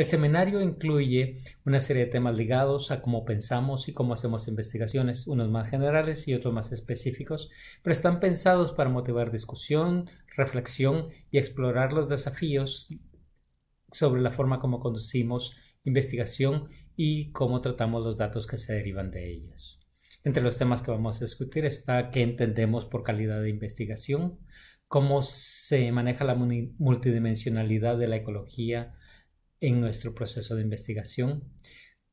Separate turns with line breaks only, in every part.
El seminario incluye una serie de temas ligados a cómo pensamos y cómo hacemos investigaciones, unos más generales y otros más específicos, pero están pensados para motivar discusión, reflexión y explorar los desafíos sobre la forma como conducimos investigación y cómo tratamos los datos que se derivan de ellos. Entre los temas que vamos a discutir está qué entendemos por calidad de investigación, cómo se maneja la multidimensionalidad de la ecología, en nuestro proceso de investigación,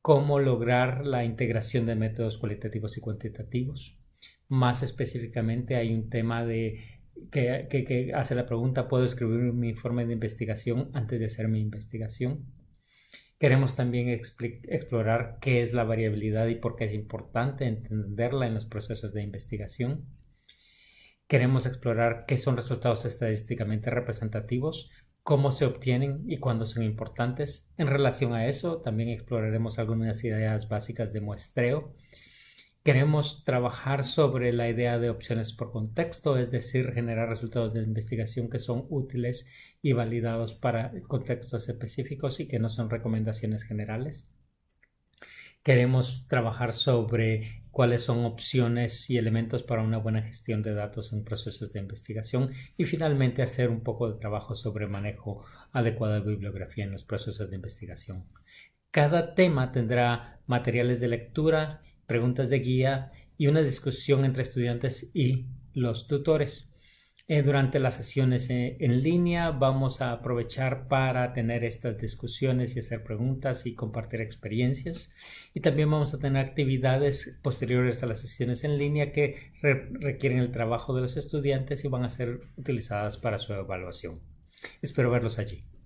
cómo lograr la integración de métodos cualitativos y cuantitativos. Más específicamente hay un tema de que, que hace la pregunta, ¿puedo escribir mi informe de investigación antes de hacer mi investigación? Queremos también explorar qué es la variabilidad y por qué es importante entenderla en los procesos de investigación. Queremos explorar qué son resultados estadísticamente representativos cómo se obtienen y cuándo son importantes. En relación a eso, también exploraremos algunas ideas básicas de muestreo. Queremos trabajar sobre la idea de opciones por contexto, es decir, generar resultados de investigación que son útiles y validados para contextos específicos y que no son recomendaciones generales queremos trabajar sobre cuáles son opciones y elementos para una buena gestión de datos en procesos de investigación y finalmente hacer un poco de trabajo sobre manejo adecuado de bibliografía en los procesos de investigación. Cada tema tendrá materiales de lectura, preguntas de guía y una discusión entre estudiantes y los tutores. Eh, durante las sesiones eh, en, línea. Vamos a aprovechar para tener estas discusiones y hacer preguntas y compartir experiencias. Y también vamos a tener actividades posteriores a las sesiones en línea que requieren el trabajo de los estudiantes y van a ser utilizadas para su evaluación. Espero verlos allí.